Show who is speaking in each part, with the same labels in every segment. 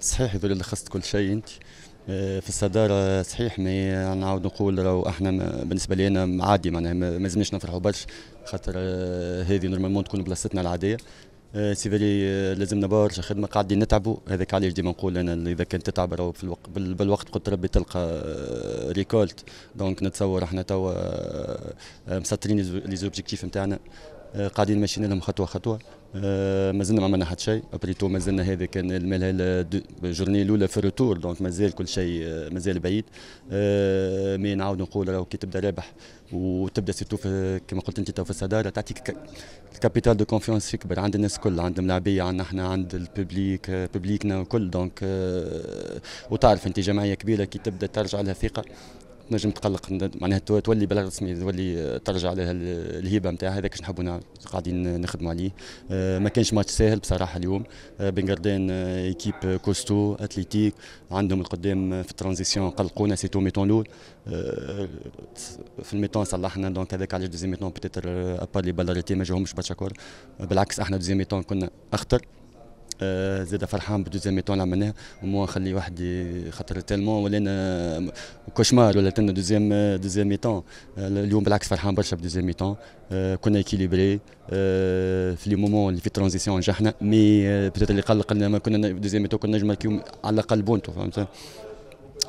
Speaker 1: صحيح هذول لخصت كل شيء انت آه، في الصداره صحيح ما نعاود نقول راهو احنا بالنسبه لينا عادي معناها ما لازمناش نفرحوا برشا خاطر آه، هذه نورمالمون تكون بلاصتنا العاديه آه، سي فيري لازمنا برشا خدمه قاعدين نتعبوا هذاك علاش ديما نقول انا اذا كنت تتعب راهو في الوقت بالوقت قلت ربي تلقى ريكولت دونك نتصور احنا توا مسطرين لي زوبجيكتيف نتاعنا آه، قاعدين ماشيين لهم خطوه خطوه آه، مازلنا ما عملنا حتى شيء ابريتو مازلنا هذا كان المال الجورني الاولى في الروتور دونك مازال كل شيء آه، مازال بعيد مي نعاود نقول راهو كي تبدا رابح وتبدا سيرتو كما قلت انت تو في الصداره تعطيك الكابيتال دو كونفونس يكبر عند الناس الكل عند الملاعبيه عندنا احنا عند الببليك ببليكنا وكل دونك وتعرف انت جمعيه كبيره كي تبدا ترجع لها ثقه تنجم تقلق معناها تولي بلاغ رسمي تولي آه، ترجع لها الهيبه نتاعها هذاك باش نحبوا قاعدين نخدموا عليه آه، ما كانش ماتش ساهل بصراحه اليوم آه، بن قردان ايكيب كوستو اتليتيك عندهم القدام في الترانزيسيون قلقونا سيتو ميتون لول في الميتون صلحنا دونك هذاك علاش دوزيام ميتون بتيتر ابار لي بلاريتي ما جاهمش برشا كور بالعكس احنا دوزيام ميتون كنا اخطر آه، زاد فرحان بالدوزيام ميتون عملناها ومو نخلي واحد خاطر تالمون ولينا كوشمار ولا تلنا دوزيام دوزيام ميتون آه، اليوم بالعكس فرحان برشا بدوزيام ميتون آه، كنا اكيليبري في لي مومون اللي في ترانزيسيون نجحنا مي بتات اللي قلق لنا ما كنا دوزيام ميتون كنا نجم على الاقل بونتو فهمت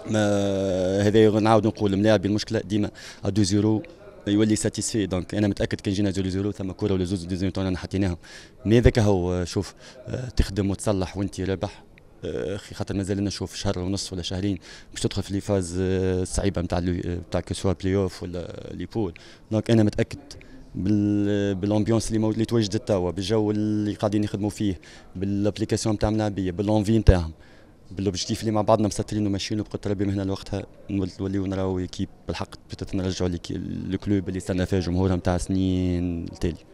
Speaker 1: ما هذا نعاود نقول ملاعبي المشكله ديما 2 0 يولي ساتيسفي دونك انا متاكد كان جينا زيرو زيرو ثم كوره ولا زوز ديزاين تونا حطيناهم مي هذاك هو شوف آه، تخدم وتصلح وانت رابح آه، خاطر مازال لنا شوف شهر ونص ولا شهرين باش تدخل في لي فاز آه، الصعيبه نتاع نتاع كسوا بلاي اوف ولا لي بول دونك انا متاكد بالامبيونس اللي اللي تواجدت توا بالجو اللي قاعدين يخدموا فيه بالابليكاسيون نتاع ملاعبيه بالانفي نتاعهم بالوبجيتيف اللي مع بعضنا مسطرين وماشيين وبقلت ربي من هنا لوقتها نوليو نراو ايكيب بالحق بتات نرجعوا الكلوب اللي استنى فيه جمهورها نتاع سنين التالي